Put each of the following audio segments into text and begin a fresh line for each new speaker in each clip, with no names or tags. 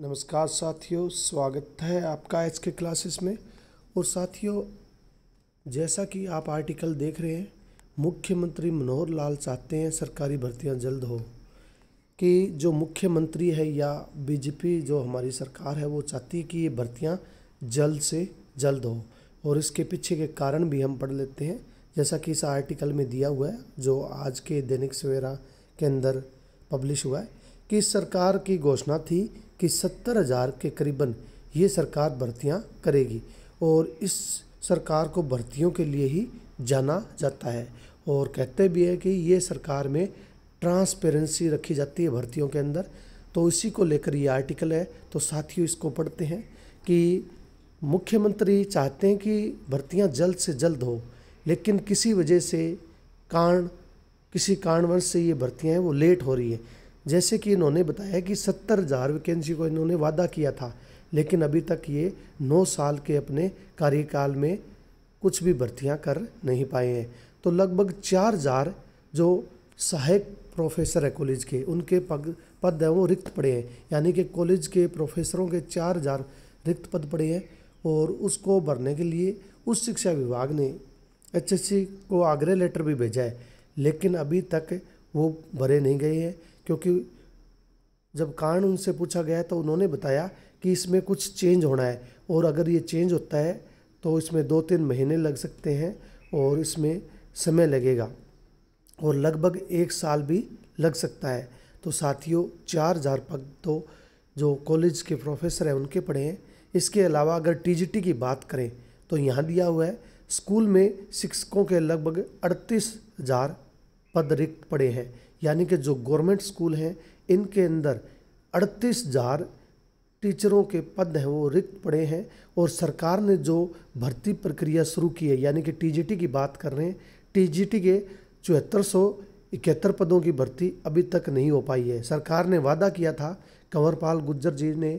नमस्कार साथियों स्वागत है आपका आज के क्लासेस में और साथियों जैसा कि आप आर्टिकल देख रहे हैं मुख्यमंत्री मनोहर लाल चाहते हैं सरकारी भर्तियां जल्द हो कि जो मुख्यमंत्री है या बीजेपी जो हमारी सरकार है वो चाहती है कि ये भर्तियां जल्द से जल्द हो और इसके पीछे के कारण भी हम पढ़ लेते हैं जैसा कि इस आर्टिकल में दिया हुआ है जो आज के दैनिक सवेरा के अंदर पब्लिश हुआ है कि सरकार की घोषणा थी कि सत्तर हज़ार के करीबन ये सरकार भर्तियाँ करेगी और इस सरकार को भर्तियों के लिए ही जाना जाता है और कहते भी है कि ये सरकार में ट्रांसपेरेंसी रखी जाती है भर्तियों के अंदर तो इसी को लेकर ये आर्टिकल है तो साथियों इसको पढ़ते हैं कि मुख्यमंत्री चाहते हैं कि भर्तियां जल्द से जल्द हो लेकिन किसी वजह से कारण किसी कारणवश से ये भर्तियां हैं वो लेट हो रही हैं जैसे कि इन्होंने बताया कि सत्तर हज़ार वैकेंसी को इन्होंने वादा किया था लेकिन अभी तक ये नौ साल के अपने कार्यकाल में कुछ भी भर्तियां कर नहीं पाए हैं तो लगभग चार हज़ार जो सहायक प्रोफेसर है कॉलेज के उनके पग पद हैं वो रिक्त पड़े हैं यानी कि कॉलेज के प्रोफेसरों के चार हज़ार रिक्त पद पड़े हैं और उसको भरने के लिए उस शिक्षा विभाग ने एचएससी को आग्रह लेटर भी भेजा है लेकिन अभी तक वो भरे नहीं गए हैं क्योंकि जब कारण उनसे पूछा गया तो उन्होंने बताया कि इसमें कुछ चेंज होना है और अगर ये चेंज होता है तो इसमें दो तीन महीने लग सकते हैं और इसमें समय लगेगा और लगभग एक साल भी लग सकता है तो साथियों चार हज़ार पग तो जो कॉलेज के प्रोफेसर हैं उनके पढ़े हैं इसके अलावा अगर टीजीटी की बात करें तो यहाँ दिया हुआ है स्कूल में शिक्षकों के लगभग अड़तीस हज़ार पद रिक्त पड़े हैं यानी कि जो गवर्नमेंट स्कूल हैं इनके अंदर अड़तीस हज़ार टीचरों के पद हैं वो रिक्त पड़े हैं और सरकार ने जो भर्ती प्रक्रिया शुरू की है यानी कि टीजीटी की बात कर रहे हैं टीजीटी के चौहत्तर सौ इकहत्तर पदों की भर्ती अभी तक नहीं हो पाई है सरकार ने वादा किया था कंवरपाल गुज्जर जी ने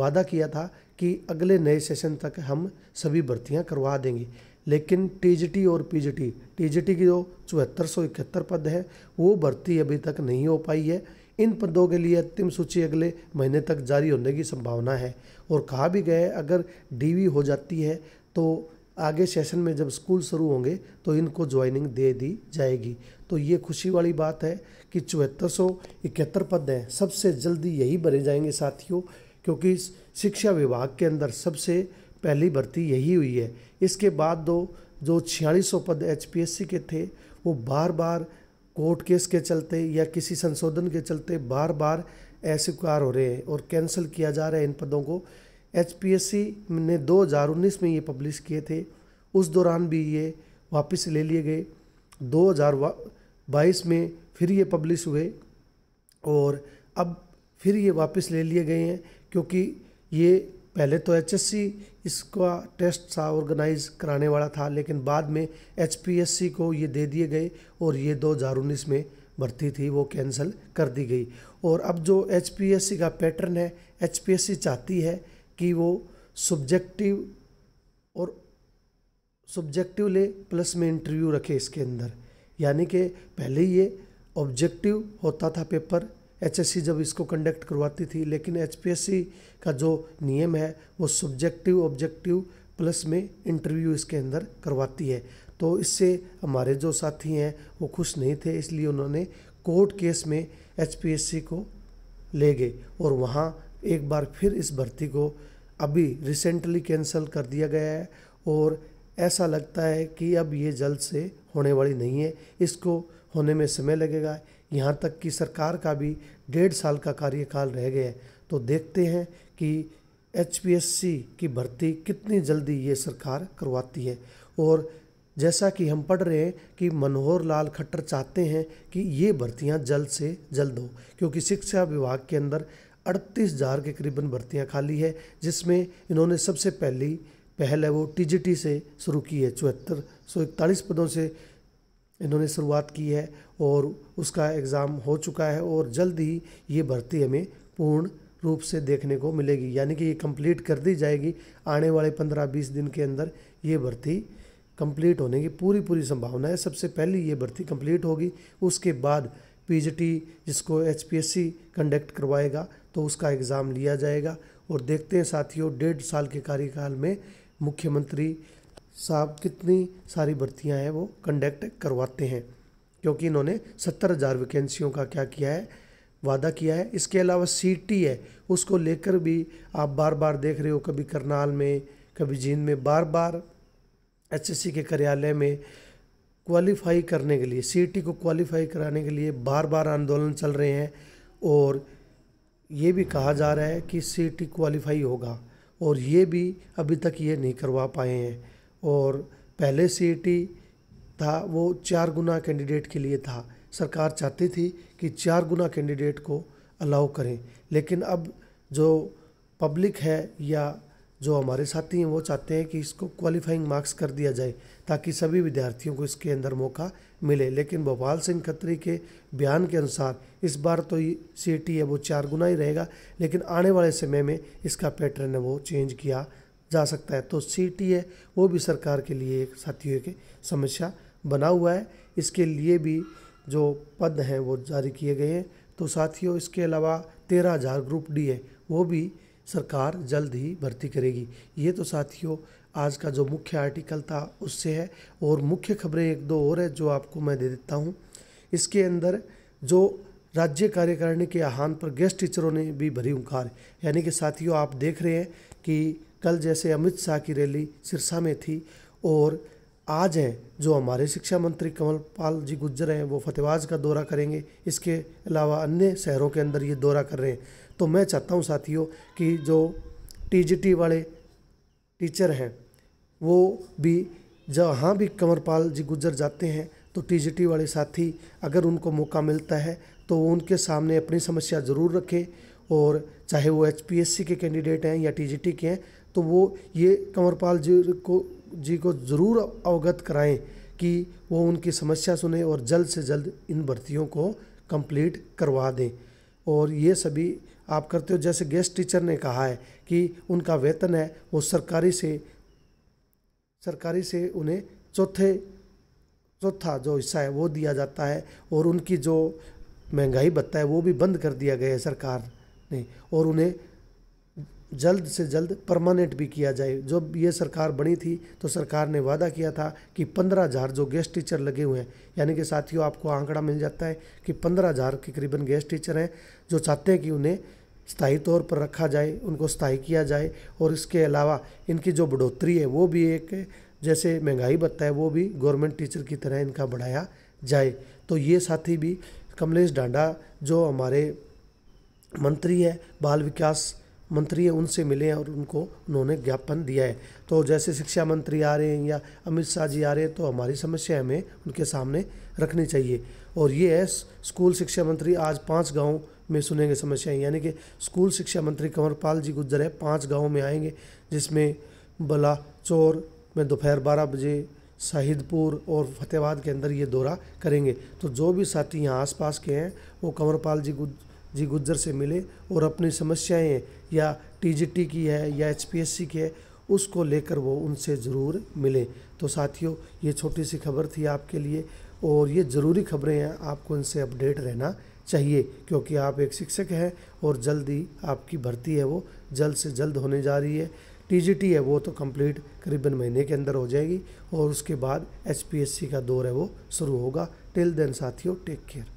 वादा किया था कि अगले नए सेशन तक हम सभी भर्तियां करवा देंगे लेकिन टीजीटी और पीजीटी टीजीटी की जो चौहत्तर सौ इकहत्तर पद है वो भर्ती अभी तक नहीं हो पाई है इन पदों के लिए अंतिम सूची अगले महीने तक जारी होने की संभावना है और कहा भी गया है अगर डीवी हो जाती है तो आगे सेशन में जब स्कूल शुरू होंगे तो इनको ज्वाइनिंग दे दी जाएगी तो ये खुशी वाली बात है कि चौहत्तर सौ इकहत्तर पद हैं सबसे जल्दी यही भरे जाएंगे साथियों क्योंकि शिक्षा विभाग के अंदर सबसे पहली भर्ती यही हुई है इसके बाद दो जो छियालीस सौ पद एच के थे वो बार बार कोर्ट केस के चलते या किसी संशोधन के चलते बार बार अस्वीकार हो रहे हैं और कैंसिल किया जा रहा है इन पदों को एच ने 2019 में ये पब्लिश किए थे उस दौरान भी ये वापस ले लिए गए 2022 में फिर ये पब्लिश हुए और अब फिर ये वापस ले लिए गए हैं क्योंकि ये पहले तो एच इसका टेस्ट सा ऑर्गेनाइज कराने वाला था लेकिन बाद में एच को ये दे दिए गए और ये उन्नीस में भर्ती थी वो कैंसिल कर दी गई और अब जो एच का पैटर्न है एच चाहती है कि वो सब्जेक्टिव और सब्जेक्टिव ले प्लस में इंटरव्यू रखे इसके अंदर यानी कि पहले ये ऑब्जेक्टिव होता था पेपर एच जब इसको कंडक्ट करवाती थी लेकिन एच का जो नियम है वो सब्जेक्टिव ऑब्जेक्टिव प्लस में इंटरव्यू इसके अंदर करवाती है तो इससे हमारे जो साथी हैं वो खुश नहीं थे इसलिए उन्होंने कोर्ट केस में एच को ले गए और वहाँ एक बार फिर इस भर्ती को अभी रिसेंटली कैंसिल कर दिया गया है और ऐसा लगता है कि अब ये जल्द से होने वाली नहीं है इसको होने में समय लगेगा यहाँ तक कि सरकार का भी डेढ़ साल का कार्यकाल रह गया है तो देखते हैं कि एच की भर्ती कितनी जल्दी ये सरकार करवाती है और जैसा कि हम पढ़ रहे हैं कि मनोहर लाल खट्टर चाहते हैं कि ये भर्तियाँ जल्द से जल्द हो क्योंकि शिक्षा विभाग के अंदर अड़तीस हज़ार के करीबन भर्तियाँ खाली है जिसमें इन्होंने सबसे पहली पहल है वो टी से शुरू की है चौहत्तर सौ इकतालीस पदों से इन्होंने शुरुआत की है और उसका एग्ज़ाम हो चुका है और जल्द ही ये भर्ती हमें पूर्ण रूप से देखने को मिलेगी यानी कि ये कंप्लीट कर दी जाएगी आने वाले पंद्रह बीस दिन के अंदर ये भर्ती कंप्लीट होने की पूरी पूरी संभावना है सबसे पहले ये भर्ती कंप्लीट होगी उसके बाद पी जिसको एच कंडक्ट करवाएगा तो उसका एग्ज़ाम लिया जाएगा और देखते हैं साथियों डेढ़ साल के कार्यकाल में मुख्यमंत्री साहब कितनी सारी भर्तियाँ हैं वो कंडक्ट करवाते हैं क्योंकि इन्होंने सत्तर हज़ार वैकेंसियों का क्या किया है वादा किया है इसके अलावा सीटी है उसको लेकर भी आप बार बार देख रहे हो कभी करनाल में कभी जींद में बार बार एचएससी के कार्यालय में क्वालिफाई करने के लिए सीटी को क्वालिफाई कराने के लिए बार बार आंदोलन चल रहे हैं और ये भी कहा जा रहा है कि सीटी क्वालिफाई होगा और ये भी अभी तक ये नहीं करवा पाए हैं और पहले सीटी e था वो चार गुना कैंडिडेट के लिए था सरकार चाहती थी कि चार गुना कैंडिडेट को अलाउ करें लेकिन अब जो पब्लिक है या जो हमारे साथी हैं वो चाहते हैं कि इसको क्वालिफाइंग मार्क्स कर दिया जाए ताकि सभी विद्यार्थियों को इसके अंदर मौका मिले लेकिन भोपाल सिंह खत्री के बयान के अनुसार इस बार तो सी e है वो चार गुना ही रहेगा लेकिन आने वाले समय में इसका पैटर्न है वो चेंज किया जा सकता है तो सी टी है वो भी सरकार के लिए एक साथियों के समस्या बना हुआ है इसके लिए भी जो पद हैं वो जारी किए गए हैं तो साथियों इसके अलावा तेरह हज़ार ग्रुप डी है वो भी सरकार जल्द ही भर्ती करेगी ये तो साथियों आज का जो मुख्य आर्टिकल था उससे है और मुख्य खबरें एक दो और है जो आपको मैं दे देता हूँ इसके अंदर जो राज्य कार्यकारिणी के आह्वान पर गेस्ट टीचरों ने भी भरी उंकार यानी कि साथियों आप देख रहे हैं कि कल जैसे अमित शाह की रैली सिरसा में थी और आज हैं जो हमारे शिक्षा मंत्री पाल जी गुजर हैं वो फतेहबाज का दौरा करेंगे इसके अलावा अन्य शहरों के अंदर ये दौरा कर रहे हैं तो मैं चाहता हूँ साथियों कि जो टी वाले टीचर हैं वो भी जहाँ भी कंवरपाल जी गुजर जाते हैं तो टी वाले साथी अगर उनको मौका मिलता है तो वो उनके सामने अपनी समस्या ज़रूर रखें और चाहे वो सी के कैंडिडेट हैं या टी के हैं तो वो ये कंवरपाल जी को जी को ज़रूर अवगत कराएं कि वो उनकी समस्या सुने और जल्द से जल्द इन भर्तियों को कंप्लीट करवा दें और ये सभी आप करते हो जैसे गेस्ट टीचर ने कहा है कि उनका वेतन है वो सरकारी से सरकारी से उन्हें चौथे चौथा जो हिस्सा है वो दिया जाता है और उनकी जो महंगाई भत्ता है वो भी बंद कर दिया गया है सरकार ने और उन्हें जल्द से जल्द परमानेंट भी किया जाए जब ये सरकार बनी थी तो सरकार ने वादा किया था कि पंद्रह हज़ार जो गेस्ट टीचर लगे हुए हैं यानी कि साथियों आपको आंकड़ा मिल जाता है कि पंद्रह हज़ार के करीबन गेस्ट टीचर हैं जो चाहते हैं कि उन्हें स्थायी तौर पर रखा जाए उनको स्थायी किया जाए और इसके अलावा इनकी जो बढ़ोतरी है वो भी एक जैसे महंगाई बत्ता है वो भी गवर्नमेंट टीचर की तरह इनका बढ़ाया जाए तो ये साथी भी कमलेश डांडा जो हमारे मंत्री है बाल विकास मंत्री हैं उनसे मिले हैं और उनको उन्होंने ज्ञापन दिया है तो जैसे शिक्षा मंत्री आ रहे हैं या अमित शाह जी आ रहे हैं तो हमारी समस्या हमें उनके सामने रखनी चाहिए और ये है स्कूल शिक्षा मंत्री आज पाँच गाँव में सुनेंगे समस्याएँ यानी कि स्कूल शिक्षा मंत्री कंवरपाल जी गुजर है पाँच गाँव में आएंगे जिसमें बला चोर में दोपहर बारह बजे शाहिदपुर और फतेहाबाद के अंदर ये दौरा करेंगे तो जो भी साथी यहाँ आसपास के हैं वो कंवरपाल जी गुज जी गुज्जर से मिले और अपनी समस्याएं या टीजीटी की है या एचपीएससी की है उसको लेकर वो उनसे ज़रूर मिले तो साथियों ये छोटी सी खबर थी आपके लिए और ये ज़रूरी खबरें हैं आपको इनसे अपडेट रहना चाहिए क्योंकि आप एक शिक्षक हैं और जल्द ही आपकी भर्ती है वो जल्द से जल्द होने जा रही है टीजीटी है वो तो कंप्लीट करीबन महीने के अंदर हो जाएगी और उसके बाद एचपीएससी का दौर है वो शुरू होगा टिल देन साथियों टेक केयर